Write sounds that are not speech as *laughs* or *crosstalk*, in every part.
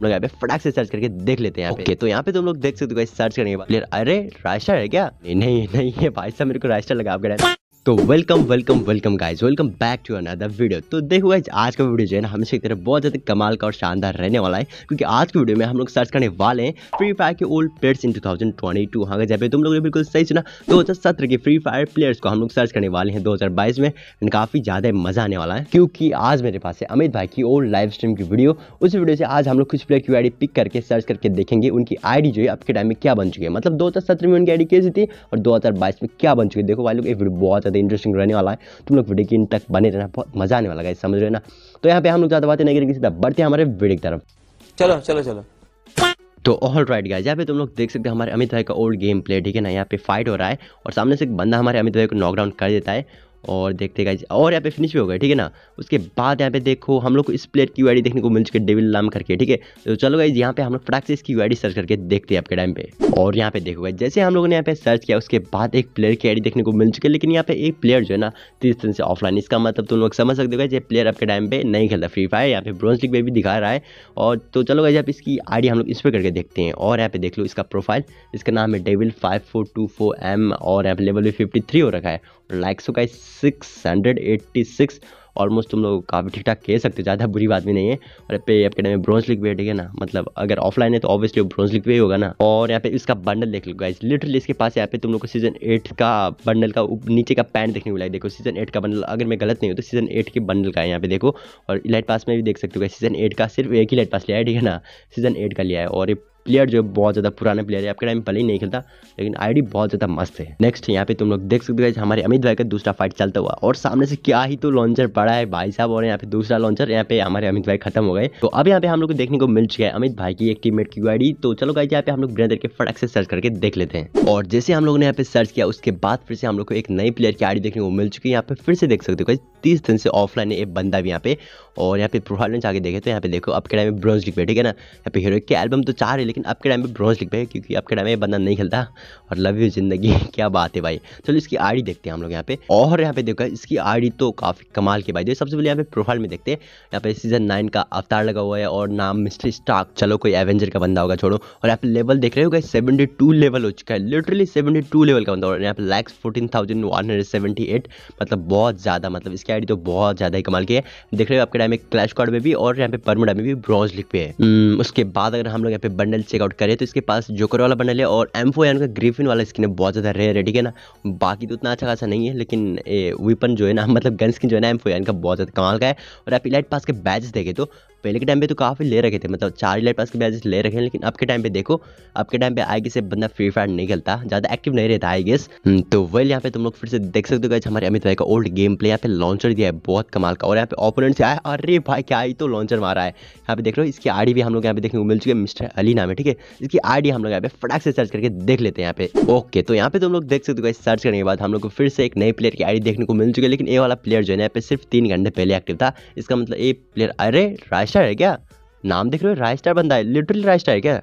हम लोग यहाँ पे फटाक से सर्च करके देख लेते हैं यहाँ पे तो यहाँ पे तुम लोग देख सकते हो सर्च करेंगे अरे राजस्टर है क्या नहीं नहीं है भाई साहब मेरे को राजस्टर लगा आप तो welcome welcome welcome guys welcome back to another video तो देखो गाइज आज का वीडियो जो है ना हमेशा की तरह बहुत ज़्यादा कमाल का और शानदार रहने वाला है क्योंकि आज के वीडियो में हम लोग सर्च करने वाले हैं फ्री फायर के ओल्ड प्लेयर्स इन 2022 हाँ जब तुम लोगों ने बिल्कुल सही सुना 2017 के फ्री फायर प्लेयर्स को हम लोग सर्च करने वाले हैं 2022 में काफ़ी ज़्यादा मज़ा आने वाला है क्योंकि आज मेरे पास है अमित भाई की ओल्ड लाइव स्ट्रीम की वीडियो उस वीडियो से आज हम लोग कुछ प्लेयर की आई पिक करके सर्च करके देखेंगे उनकी आई जो है के टाइम में क्या बन चुकी है मतलब दो में उनकी आई कैसी थी और दो में क्या बन चुकी है देखो भाई लोग ये वीडियो बहुत ज़्यादा इंटरेस्टिंग रहने वाला है तुम लोग वीडियो की इन तक बने रहना बहुत मज़ा आने वाला है समझ रहे हो ना तो यहाँ पे हम लोग ज़्यादा बातें नहीं करेंगे सीधा बढ़ते हैं हमारे वीडियो की तरफ चलो चलो चलो तो ऑल राइट गाइस यहाँ पे तुम लोग देख सकते हैं हमारे अमित भाई का ओल्ड गेम प्ले ठीक है ना यहाँ पे फाइट हो रहा है और सामने से एक बंदा हमारे अमित भाई को नॉकडाउन कर देता है और देखते गाइज और यहाँ पे फिनिश भी हो गया ठीक है ना उसके बाद यहाँ पे देखो हम लोग को इस प्लेयर की यूआईडी देखने को मिल चुके डेविल लाम करके ठीक है तो चलो गाइज यहाँ पे हम लोग फटाक से इसकी यूआईडी सर्च करके देखते हैं आपके टाइम पे और यहाँ पे देखो गाइज जैसे हम लोगों ने यहाँ पे सर्च किया उसके बाद एक प्लेयर की आई देखने को मिल चुके लेकिन यहाँ पे एक प्लेयर जो है ना तीस दिन से ऑफलाइन इसका मतलब तुम लोग समझ सकते हो ये प्लेयर आपके टाइम पे नहीं खेलता फ्री फायर यहाँ पे ब्रॉन्ज लीग में भी दिखा रहा है और तो चलो गाइज आप इसकी आई हम लोग इस पर करके देखते हैं और यहाँ पे देख लो इसका प्रोफाइल इसका नाम है devil five four two four M और यहाँ पे लेवल भी फिफ्टी थ्री हो रखा है likes guys six hundred eighty six almost तुम लोग काफ़ी ठीक ठाक कह सकते हो ज़्यादा बुरी बात भी नहीं है और पे आपके नाम में ब्रॉन्ज लिख भी ठीक है ना मतलब अगर ऑफलाइन है तो ऑब्वियसली ब्रॉन्ज लिख भी होगा ना और यहाँ पे इसका बंडल देख लो गाइज लिटरली इसके पास यहाँ पे तुम लोग को सीजन एट का बंडल का नीचे का पैंट देखने को मिला देखो सीजन एट का बंडल अगर मैं गलत नहीं हूँ तो सीजन एट के बंडल का है यहाँ पे देखो और लाइट पास में भी देख सकते हो सीजन एट का सिर्फ एक ही लाइट पास लिया है ठीक है ना सीजन एट का लिया है और प्लेयर जो बहुत ज़्यादा पुराना प्लेयर है आपके टाइम पहले ही नहीं खेलता लेकिन आईडी बहुत ज़्यादा मस्त है नेक्स्ट यहाँ पे तुम लोग देख सकते हो हमारे अमित भाई का दूसरा फाइट चलता हुआ और सामने से क्या ही तो लॉन्चर पड़ा है भाई साहब और यहाँ पे दूसरा लॉन्चर यहाँ पे हमारे अमित भाई खत्म हो गए तो अब यहाँ पे हम लोग देखने को मिल चुका है अमित भाई की एक टीम की आईडी तो चलो गाइज यहाँ पे हम लोग ब्रेंदर के फटक से सर्च करके देख लेते हैं और जैसे हम लोग ने यहाँ पे सर्च किया उसके बाद फिर से हम लोग को एक नई प्लेयर की आईडी देखने को मिल चुकी है यहाँ पे फिर से देख सकते हो तीस दिन से ऑफलाइन एक बंदा भी यहाँ पे और यहाँ पे परफॉर्मेंस आगे देखे तो यहाँ पे देखो अब के टाइम में ब्रॉन्ज लिख पे ठीक है ना यहाँ पे हीरो के एल्बम तो चाह रहे लेकिन अब के टाइम में ब्रॉन्ज लिख पे क्योंकि अब के टाइम में बंदा नहीं खेलता और लव यू जिंदगी *laughs* क्या बात है भाई चलो इसकी आड़ी देखते हैं हम लोग यहाँ पे और यहाँ पे देखो इसकी आड़ी तो काफ़ी कमाल की भाई तो सबसे पहले यहाँ पे प्रोफाइल में देखते हैं यहाँ पे सीजन नाइन का अवतार लगा हुआ है और नाम मिस्ट्री स्टार्क चलो कोई एवेंजर का बंदा होगा छोड़ो और यहाँ पे लेवल देख रहे हो गए सेवेंटी टू लेवल हो चुका है लिटरली सेवेंटी लेवल का बंदा और यहाँ पे लैक्स फोर्टीन वन हंड्रेड मतलब बहुत ज़्यादा मतलब इसके इसकी आईडी तो बहुत ज़्यादा ही कमाल की है देख रहे हो आपके टाइम में क्लैश कार्ड में भी और यहाँ पे परमोडा में भी ब्रॉन्ज लिख पे है हम्म, उसके बाद अगर हम लोग यहाँ पे बंडल चेकआउट करें तो इसके पास जोकर वाला बंडल है और एम फो का ग्रीफिन वाला स्किन है बहुत ज़्यादा रेयर है ठीक है ना बाकी तो उतना अच्छा खासा नहीं है लेकिन वेपन जो है ना *laughs* मतलब गन स्किन जो है ना एम फो का बहुत ज़्यादा कमाल का है और आप इलाइट पास के बैच देखे तो पहले के टाइम पे तो काफ़ी ले रखे थे मतलब चार हजार प्लस के बैचेस ले रखे हैं लेकिन अब के टाइम पे देखो अब के टाइम पे आई गेस बंदा फ्री फायर नहीं खेलता ज़्यादा एक्टिव नहीं रहता आई गेस हम्म, तो वेल यहाँ पे तुम लोग फिर से देख सकते हो हमारे अमित भाई का ओल्ड गेम प्ले यहाँ पे लॉन्चर दिया है बहुत कमाल का और यहाँ पे ओपोनेंट से आया अरे भाई क्या ही तो लॉन्चर मारा है यहाँ पे देख लो इसकी आई भी हम लोग यहाँ पे देखने को मिल चुके हैं मिस्टर अली नाम है ठीक है इसकी आई हम लोग यहाँ पे फटाक से सर्च करके देख लेते हैं यहाँ पे ओके तो यहाँ पे तुम लोग देख सकते हो सर्च करने के बाद हम लोग को फिर से एक नए प्लेयर की आई देखने को मिल चुकी है लेकिन ए वाला प्लेयर जो है यहाँ पे सिर्फ तीन घंटे पहले एक्टिव था इसका मतलब ए प्लेयर अरे राज स्टार है क्या नाम देख रहे हो राय स्टार बंदा है लिटरली राय स्टार है क्या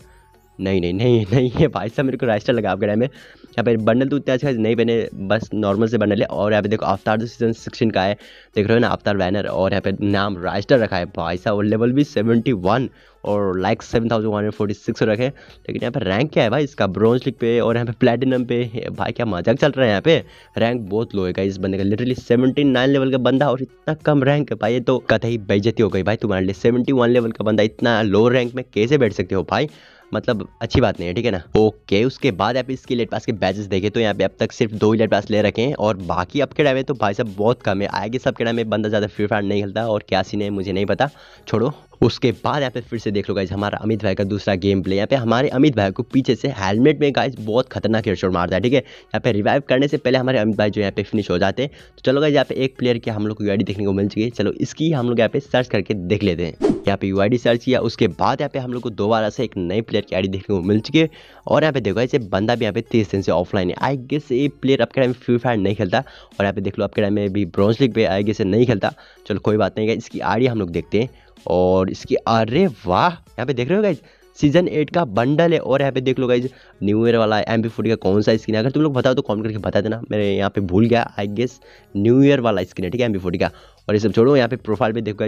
नहीं नहीं नहीं *laughs* नहीं है भाई साहब मेरे को राइस्टर लगा आपके टाइम में यहाँ पे बंडल तो उतना अच्छा नहीं बने बस नॉर्मल से बंडल है और यहाँ पे देखो अवतार सीजन सिक्सटीन का है देख रहे हो ना अवतार बैनर और यहाँ पे नाम राइस्टर रखा है भाई साहब और लेवल भी सेवेंटी वन और like seven thousand one hundred forty six रखे लेकिन यहाँ पर रैंक क्या है भाई इसका ब्रॉन्ज लिग पे और यहाँ पे प्लेटिनम पे भाई क्या मजाक चल रहा है यहाँ पे रैंक बहुत लो है इस बंदे का लिटरली सेवेंटी नाइन लेवल का बंदा और इतना कम रैंक है भाई ये तो कतई बेजती हो गई भाई तुम्हारे लिए सेवेंटी वन लेवल का बंदा इतना लो रैंक में कैसे बैठ सकते हो भाई मतलब अच्छी बात नहीं है ठीक है ना ओके उसके बाद आप इसके लेट पास के बैचेस देखें तो यहाँ पे अब तक सिर्फ दो ही लेट पास ले रखे हैं और बाकी अब टाइम में तो भाई साहब बहुत कम है आएगी सब टाइम में बंदा ज़्यादा फ्री फायर नहीं खेलता और क्या सीन है मुझे नहीं पता छोड़ो उसके बाद यहाँ पे फिर से देख लो गाइज हमारा अमित भाई का दूसरा गेम प्ले यहाँ पे हमारे अमित भाई को पीछे से हेलमेट में गाइज बहुत खतरनाक हेडशॉट मारता है ठीक है यहाँ पे रिवाइव करने से पहले हमारे अमित भाई जो यहाँ पे फिनिश हो जाते हैं तो चलो गाइज यहाँ पे एक प्लेयर की हम लोग को यू देखने को मिल चुकी है चलो इसकी हम लोग यहाँ पे सर्च करके देख लेते हैं यहाँ पे यू सर्च किया उसके बाद यहाँ पे हम लोग को दोबारा से एक नए प्लेयर की आई देखने को मिल चुकी है और यहाँ पे देखो ऐसे बंदा भी यहाँ पे तीस दिन से ऑफलाइन है आई गेस ये प्लेयर आपके टाइम में फ्री फायर नहीं खेलता और यहाँ पे देख लो आपके टाइम में भी ब्रॉन्ज लीग पे आई गेस नहीं खेलता चलो कोई बात नहीं इसकी आई हम लोग देखते हैं और इसकी अरे वाह यहाँ पे देख रहे हो गाइज सीजन एट का बंडल है और यहाँ पे देख लो गाइज न्यू ईयर वाला एम पी फोर्टी का कौन सा स्क्रीन है अगर तुम लोग बताओ तो कॉमेंट करके बता देना मेरे यहाँ पे भूल गया आई गेस न्यू ईयर वाला स्क्रीन है ठीक है एम पी फोर्टी का और ये सब छोड़ो यहाँ पे प्रोफाइल पे देखो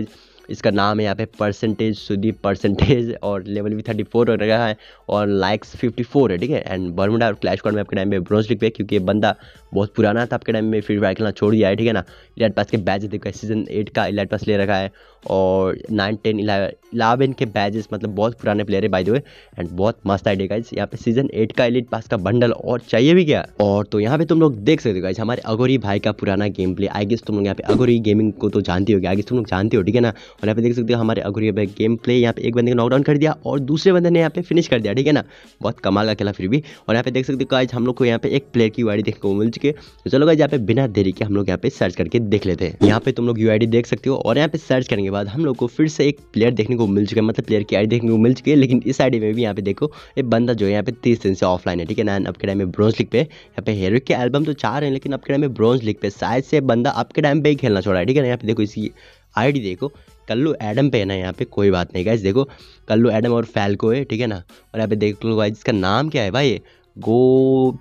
इसका नाम है यहाँ पे परसेंटेज सुदीप परसेंटेज और लेवल भी थर्टी फोर रहा है और लाइक्स फिफ्टी फोर है ठीक है एंड बर्मुडा और क्लैश कॉर्ड में आपके टाइम में ब्रॉन्ज लिख पे क्योंकि ये बंदा बहुत पुराना था आपके टाइम में फ्री फायर खेलना छोड़ दिया है ठीक है ना इलाइट पास के बैच देखो सीजन एट का इलाइट पास ले रखा है और नाइन टेन इलेवन के बैजेस मतलब बहुत पुराने प्लेयर है बाय द वे एंड बहुत मस्त आइडिया गाइज यहाँ पे सीजन एट का एलिट पास का बंडल और चाहिए भी क्या और तो यहाँ पे तुम लोग देख सकते हो गाइज हमारे अगोरी भाई का पुराना गेम प्ले आई गेस तुम लोग यहाँ पे अगोरी गेमिंग को तो जानते हो आगे तुम लोग जानते हो ठीक है ना और यहाँ पे देख सकते हो हमारे अघोरी भाई गेम प्ले यहाँ पे एक बंदे को नॉकडाउन कर दिया और दूसरे बंदे ने यहाँ पे फिनिश कर दिया ठीक है ना बहुत कमाल का खेला फिर भी और यहाँ पे देख सकते हो आज हम लोग को यहाँ पे एक प्लेयर की यू देखने को मिल चुके चलो तो यहाँ पे बिना देरी के हम लोग यहाँ पे सर्च करके देख लेते हैं यहाँ पे तुम लोग यू देख सकते हो और यहाँ पे सर्च करने के बाद हम लोग को फिर से एक प्लेयर देखने को मिल चुका है मतलब प्लेयर की आई देखने को मिल चुकी है लेकिन इस आईडी में भी यहाँ पे देखो एक बंदा जो है यहाँ पे तीस दिन से ऑफलाइन है ठीक है ना आपके टाइम में ब्रोंज लीग पे यहाँ पे हेरो के एल्बम तो चार है लेकिन आपके टाइम में ब्रोंज लीग पे शायद से बंदा आपके टाइम पे ही खेलना छोड़ा है ठीक है ना पे देखो इसकी आईडी देखो कल्लू एडम पे है ना यहाँ पे कोई बात नहीं गाइज देखो कल्लू एडम और फैल्को है ठीक है ना और यहाँ पे देख लो गाइज इसका नाम क्या है भाई गो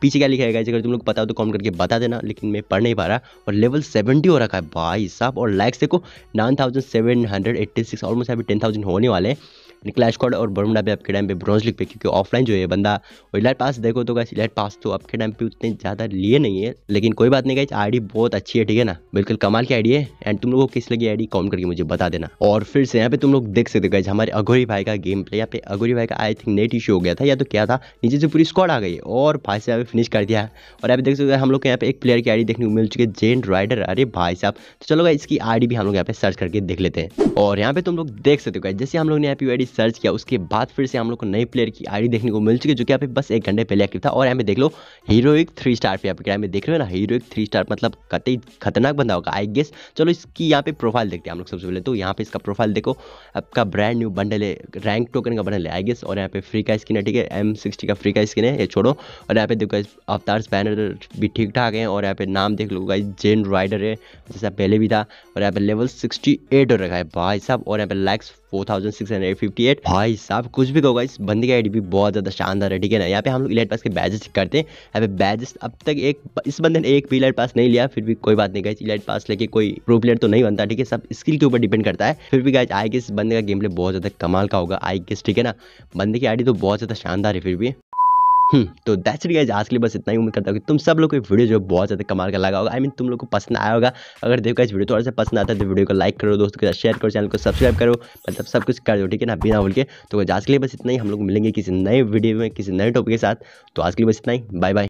पीछे क्या लिखा है गाइज अगर तुम लोग पता हो तो कमेंट करके बता देना लेकिन मैं पढ़ नहीं पा रहा और लेवल सेवेंटी हो रखा है भाई साहब और लाइक्स देखो nine thousand seven hundred eighty six almost अभी टेन थाउजेंड होने वाले हैं निकला स्कॉड और बरमुंडा पे आपके टाइम पे ब्रॉन्ज लीग पे क्योंकि ऑफलाइन जो है बंदा और इलाइट पास देखो तो कैसे इलाइट पास तो आपके टाइम पे उतने ज़्यादा लिए नहीं है लेकिन कोई बात नहीं गाइस आईडी बहुत अच्छी है ठीक है ना बिल्कुल कमाल की आईडी है एंड तुम लोगों को किस लगी आईडी कॉमेंट करके मुझे बता देना और फिर से यहाँ पे तुम लोग देख सकते हो हमारे अघोरी भाई का गेम प्ले यहाँ पे अघोरी भाई का आई थिंक नेट इशू हो गया था या तो क्या था नीचे से पूरी स्कॉड आ गई और भाई साहब फिनिश कर दिया और यहाँ पे देख सकते हैं हम लोग यहाँ पे एक प्लेयर की आईडी देखने को मिल चुकी है जेन राइडर अरे भाई साहब तो चलो इसकी आईडी भी हम लोग यहाँ पे सर्च करके देख लेते हैं और यहाँ पे तुम लोग देख सकते हो जैसे हम लोग ने यहाँ पे आईडी सर्च किया उसके बाद फिर से हम लोग को नए प्लेयर की आईडी देखने को मिल चुकी है जो कि यहाँ पे बस एक घंटे पहले एक्टिव था और यहाँ पे देख लो हीरोइक थ्री स्टार पे यहाँ पे यहाँ देख रहे हो ना हीरोइक थ्री स्टार मतलब कतई खतरनाक बंदा होगा आई गेस चलो इसकी यहाँ पे प्रोफाइल देखते हैं हम लोग सबसे पहले तो यहाँ पे इसका प्रोफाइल देखो आपका ब्रांड न्यू बंडल है रैंक टोकन का बंडल है आई गेस और यहाँ पे फ्री का स्किन है ठीक है एम का फ्री का स्किन है ये छोड़ो और यहाँ पे देखो अवतार बैनर भी ठीक ठाक है और यहाँ पे नाम देख लो गाइज जेन राइडर है जैसा पहले भी था और यहाँ पे लेवल सिक्सटी एट रखा है भाई साहब और यहाँ पे likes four thousand six hundred fifty eight भाई साहब कुछ भी कहोगा इस बंदी का भी बहुत ज़्यादा शानदार है ठीक है ना यहाँ पे हम लोग इलाइट पास के बैजेस करते हैं यहाँ पे बैजेस अब तक एक इस बंदे ने एक भी इलाइट पास नहीं लिया फिर भी कोई बात नहीं गाइज इलाइट पास लेके कोई प्रो प्लेयर तो नहीं बनता ठीक है सब स्किल के ऊपर डिपेंड करता है फिर भी गाइज आई गेस बंदे का गेम प्ले बहुत ज़्यादा कमाल का होगा आई गेस ठीक है ना बंदे की आई तो बहुत ज़्यादा शानदार है फिर भी हम्म, तो दैट्स इट गाइस आज के लिए बस इतना ही उम्मीद करता हूँ कि तुम सब लोग को वीडियो जो बहुत ज़्यादा कमाल का लगा होगा आई I मीन mean, तुम लोग को पसंद आया होगा अगर देखो इस वीडियो थोड़ा सा पसंद आता है तो वीडियो को लाइक करो दोस्तों के साथ शेयर करो चैनल को सब्सक्राइब करो मतलब सब कुछ कर दो ठीक है ना बिना भूल के तो आज के लिए बस इतना ही हम लोग मिलेंगे किसी नए वीडियो में किसी नए टॉपिक के साथ तो आज के लिए बस इतना ही बाय बाय